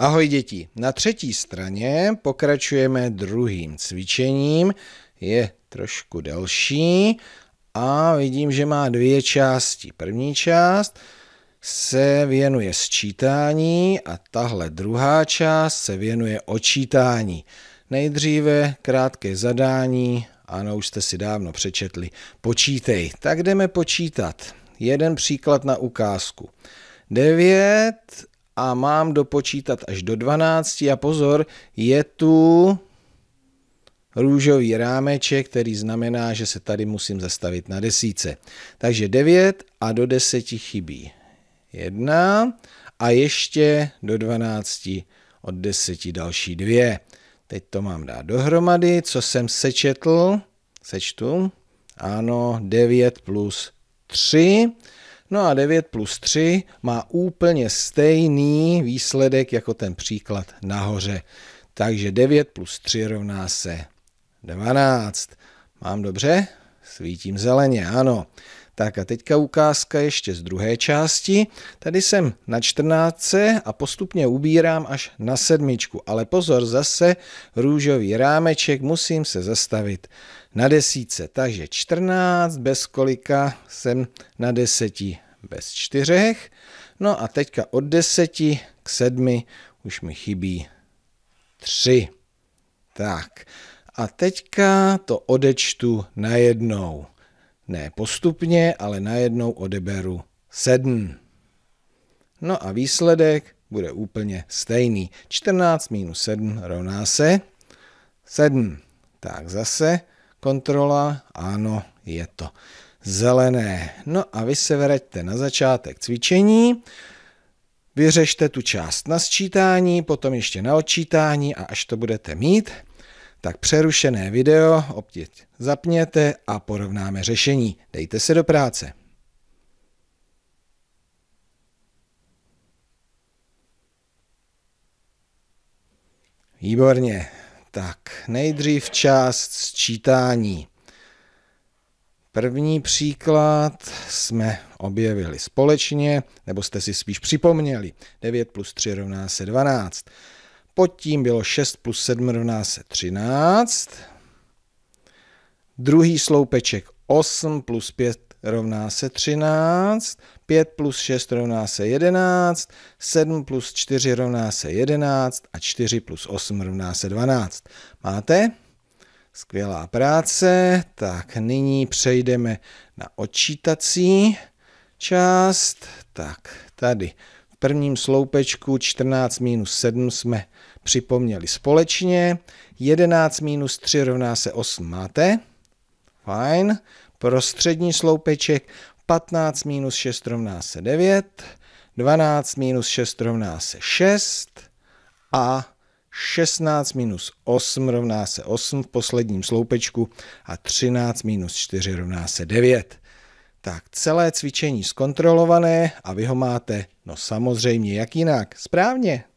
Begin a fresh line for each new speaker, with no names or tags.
Ahoj děti, na třetí straně pokračujeme druhým cvičením, je trošku delší a vidím, že má dvě části. První část se věnuje sčítání a tahle druhá část se věnuje očítání. Nejdříve krátké zadání, ano, už jste si dávno přečetli, počítej. Tak jdeme počítat. Jeden příklad na ukázku. 9 a mám dopočítat až do 12 a pozor, je tu růžový rámeček, který znamená, že se tady musím zastavit na desíce. Takže 9 a do 10 chybí 1 a ještě do 12 od 10 další 2. Teď to mám dát dohromady, co jsem sečetl, sečtu, ano, 9 plus 3 No a 9 plus 3 má úplně stejný výsledek jako ten příklad nahoře. Takže 9 plus 3 rovná se 12. Mám dobře? Svítím zeleně, ano. Tak a teďka ukázka ještě z druhé části. Tady jsem na 14 a postupně ubírám až na sedmičku, ale pozor zase růžový rámeček, musím se zastavit na desíce. Takže 14 bez kolika jsem na deseti bez čtyřech. No a teďka od deseti k sedmi už mi chybí tři. Tak a teďka to odečtu najednou. Ne postupně, ale najednou odeberu 7. No a výsledek bude úplně stejný. 14 minus 7 rovná se 7. Tak zase kontrola, ano, je to zelené. No a vy se vraťte na začátek cvičení, vyřešte tu část na sčítání, potom ještě na odčítání a až to budete mít, tak přerušené video opět zapněte a porovnáme řešení. Dejte se do práce. Výborně. Tak, nejdřív část sčítání. První příklad jsme objevili společně, nebo jste si spíš připomněli. 9 plus 3 rovná se 12 pod tím bylo 6 plus 7 rovná se 13. Druhý sloupeček 8 plus 5 rovná se 13, 5 plus 6 rovná se 11, 7 plus 4 rovná se 11 a 4 plus 8 rovná se 12. Máte? Skvělá práce. Tak nyní přejdeme na odčítací část. Tak tady prvním sloupečku 14 minus 7 jsme připomněli společně. 11 minus 3 rovná se 8 máte. Fajn. Prostřední sloupeček 15 minus 6 rovná se 9. 12 minus 6 rovná se 6. A 16 minus 8 rovná se 8 v posledním sloupečku a 13 minus 4 rovná se 9 tak celé cvičení zkontrolované a vy ho máte, no samozřejmě jak jinak, správně,